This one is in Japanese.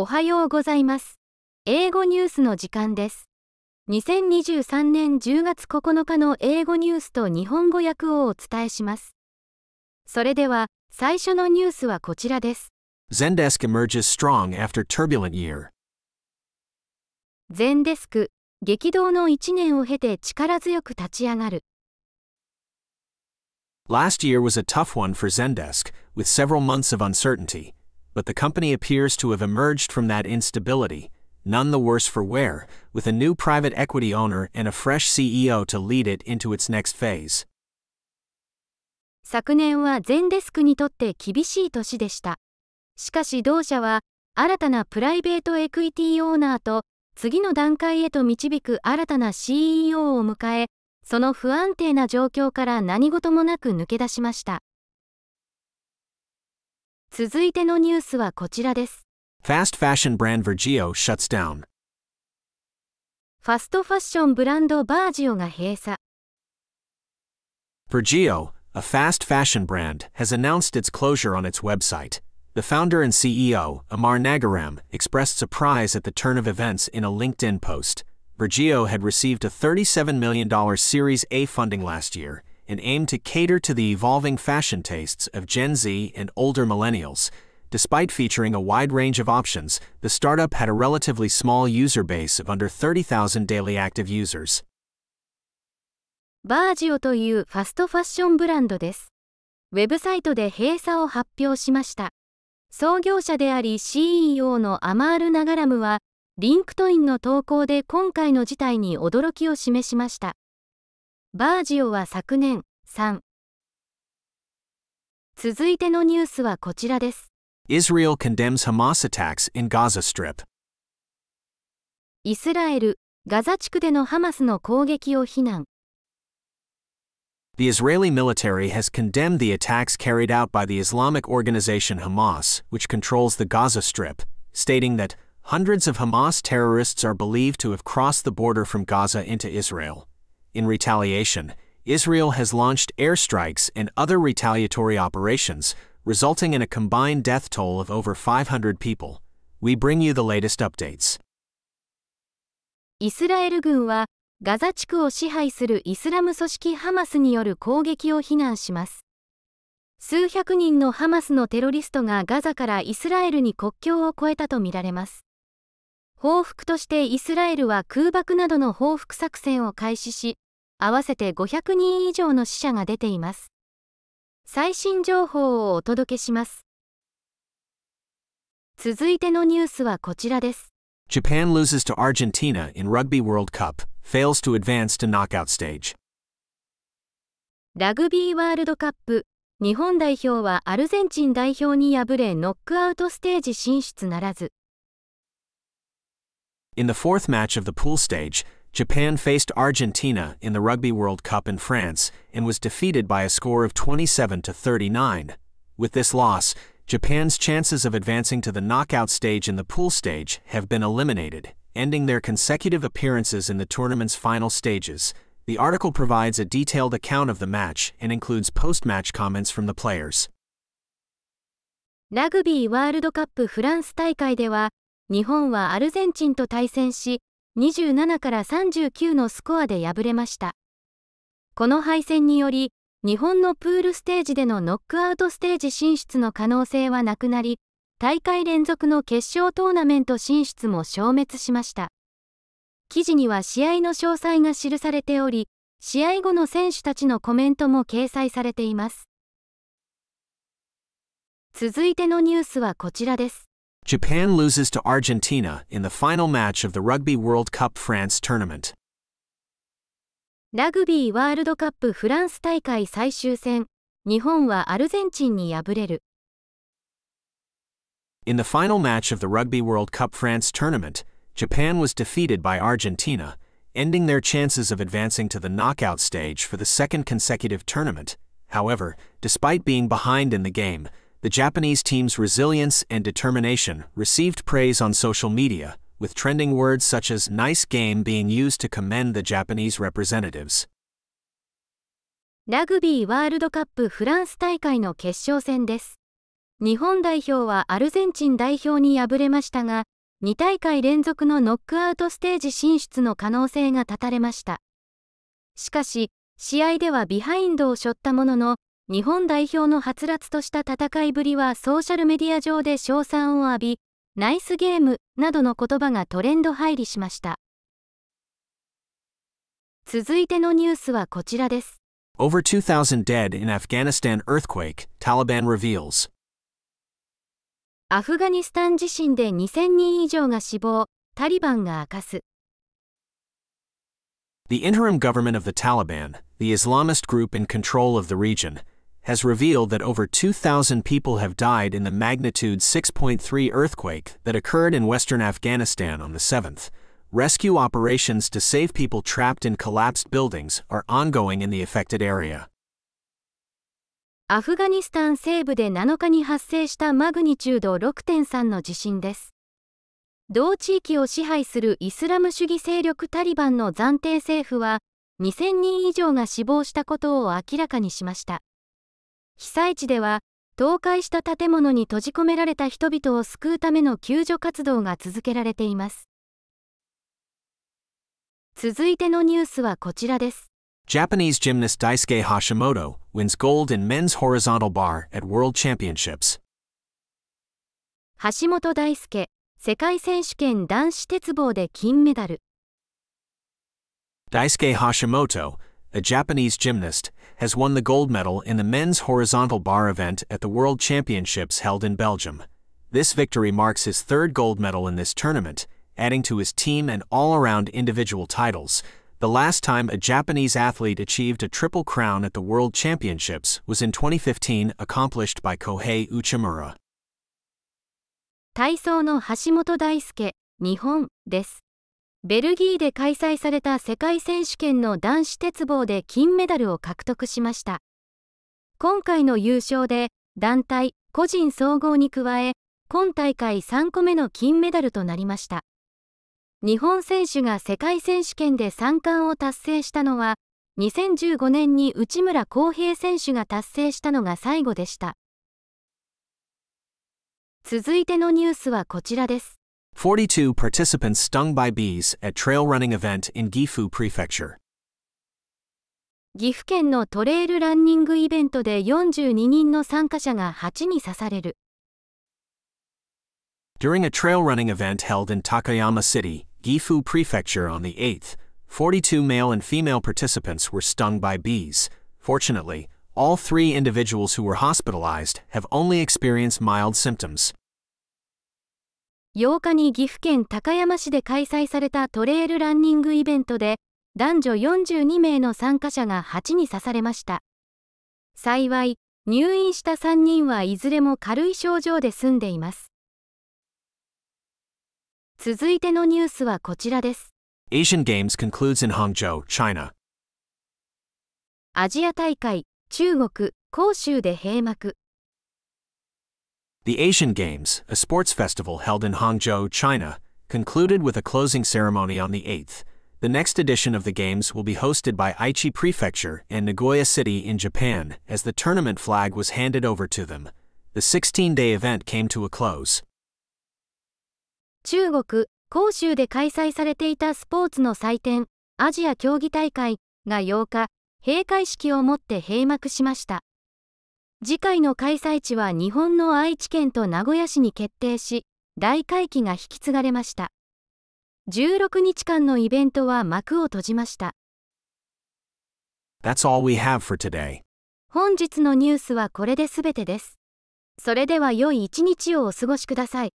おはようございます。英語ニュースの時間です。2023年10月9日の英語ニュースと日本語訳をお伝えします。それでは、最初のニュースはこちらです。ゼンデスク emerges strong after turbulent year. ゼンデスク、激動の1年を経て力強く立ち上がる。Last year was a tough one for Zendesk, with several months of uncertainty. But the company appears to have emerged from that instability, none the worse for wear, with a new private equity owner and a fresh CEO to lead it into its next phase. 昨年は全デスクにとって厳しい年でした。しかし同社は新たなプライベートエクイティオーナーと次の段階へと導く新たな CEO を迎え、その不安定な状況から何事もなく抜け出しました。続いてのニュースはこちらです。Fast fashion brand Virgio shuts down. ファストファッションブランドバージオが閉鎖。Virgio, a fast fashion brand, has announced its closure on its website. The founder and CEO, Amar Nagaram, expressed surprise at the turn of events in a LinkedIn post. Virgio had received a $37 million Series A funding last year and a i m to cater to the evolving fashion tastes of Gen Z and older millennials. Despite featuring a wide range of options, the startup had a relatively small user base of under 30,000 daily active users. バージオというファストファッションブランドです。ウェブサイトで閉鎖を発表しました。創業者であり CEO のアマール・ナガラムは、リンクトインの投稿で今回の事態に驚きを示しました。バージオは昨年3続いてのニュースはこちらです Israel condemns Hamas attacks in Gaza Strip イスラエルガザ地区でのハマスの攻撃を非難 The Israeli military has condemned the attacks carried out by the Islamic organization Hamas, which controls the Gaza Strip, stating that hundreds of Hamas terrorists are believed to have crossed the border from Gaza into Israel. In retaliation, Israel has launched airstrikes and other retaliatory operations, resulting in a combined death toll of over 500 people. We bring you the latest updates. イスラエル軍はガザ地区を支配するイスラム組織ハマスによる攻撃を非難します。数百人のハマスのテロリストがガザからイスラエルに国境を越えたとみられます。報復としてイスラエルは空爆などの報復作戦を開始し、合わせて500人以上の死者が出ています。最新情報をお届けします。続いてのニュースはこちらです。Japan loses to Argentina in Rugby World Cup, fails to advance to knockout stage. ラグビーワールドカップ、日本代表はアルゼンチン代表に敗れノックアウトステージ進出ならず。In the fourth match of the pool stage, Japan faced Argentina in the Rugby World Cup in France and was defeated by a score of 27 to 39. With this loss, Japan's chances of advancing to the knockout stage in the pool stage have been eliminated, ending their consecutive appearances in the tournament's final stages. The article provides a detailed account of the match and includes post-match comments from the players. ラグビーワールドカップフランス大会では、日本はアルゼンチンと対戦し、27から39のスコアで敗れましたこの敗戦により日本のプールステージでのノックアウトステージ進出の可能性はなくなり大会連続の決勝トーナメント進出も消滅しました記事には試合の詳細が記されており試合後の選手たちのコメントも掲載されています続いてのニュースはこちらです Japan loses to Argentina in the final match of the Rugby World Cup France tournament. ラグビーワールドカップフランス大会最終戦、日本はアルゼンチンに敗れる。In the final match of the Rugby World Cup France tournament, Japan was defeated by Argentina, ending their chances of advancing to the knockout stage for the second consecutive tournament. However, despite being behind in the game, the Japanese team's resilience and determination received praise on social media, with trending words such as nice game being used to commend the Japanese representatives. ラグビーワールドカップフランス大会の決勝戦です。日本代表はアルゼンチン代表に敗れましたが、2大会連続のノックアウトステージ進出の可能性が絶たれました。しかし、試合ではビハインドを背負ったものの、日本代表のはつらつとした戦いぶりはソーシャルメディア上で称賛を浴び、ナイスゲームなどの言葉がトレンド入りしました。続いてのニュースはこちらです。Over 2000 dead in Afghanistan earthquake, Taliban reveals. アフガニスタン地震で2000人以上が死亡、タリバンが明かす。The interim government of the Taliban, the Islamist group in control of the region, has revealed that over 2,000 people have died in the magnitude 6.3 earthquake that occurred in western Afghanistan on the 7th. Rescue operations to save people trapped in collapsed buildings are ongoing in the affected area. アフガニスタン西部で7日に発生したマグニチュード6.3の地震です。同地域を支配するイスラム主義勢力タリバンの暫定政府は2000人以上が死亡したことを明らかにしました。被災地では倒壊した建物に閉じ込められた人々を救うための救助活動が続けられています続いてのニュースはこちらです Japanese gymnast Daisuke Hashimoto wins gold in men's horizontal bar at World Championships 橋本大輔世界選手権男子鉄棒で金メダル Daisuke Hashimoto, a Japanese gymnast, has won the gold medal in the men's horizontal bar event at the World Championships held in Belgium. This victory marks his third gold medal in this tournament, adding to his team and all-around individual titles. The last time a Japanese athlete achieved a triple crown at the World Championships was in 2015, accomplished by Kohei Uchimura. 体操の橋本大輔、日本です。ベルギーで開催された世界選手権の男子鉄棒で金メダルを獲得しました。今回の優勝で団体、個人総合に加え、今大会3個目の金メダルとなりました。日本選手が世界選手権で3冠を達成したのは、2015年に内村航平選手が達成したのが最後でした。続いてのニュースはこちらです。42 participants stung by bees at trail running event in Gifu Prefecture. 岐阜県のトレイルランニングイベントで42人の参加者が蜂に刺される。During a trail running event held in Takayama City, Gifu Prefecture on the 8th, 42 male and female participants were stung by bees. Fortunately, all three individuals who were hospitalized have only experienced mild symptoms. 8日に岐阜県高山市で開催されたトレイルランニングイベントで男女42名の参加者が8に刺されました幸い入院した3人はいずれも軽い症状で済んでいます続いてのニュースはこちらです Asian Games concludes in Hangzhou, China アジア大会中国広州で閉幕 The Asian Games, a sports festival held in Hangzhou, China, concluded with a closing ceremony on the 8th. The next edition of the Games will be hosted by Aichi Prefecture and Nagoya City in Japan as the tournament flag was handed over to them. The 16-day event came to a close. 中国、広州で開催されていたスポーツの祭典、アジア競技大会が8日、閉会式をもって閉幕しました。次回の開催地は日本の愛知県と名古屋市に決定し、大会期が引き継がれました。16日間のイベントは幕を閉じました。That's all we have for today. 本日のニュースはこれで全てです。それでは良い一日をお過ごしください。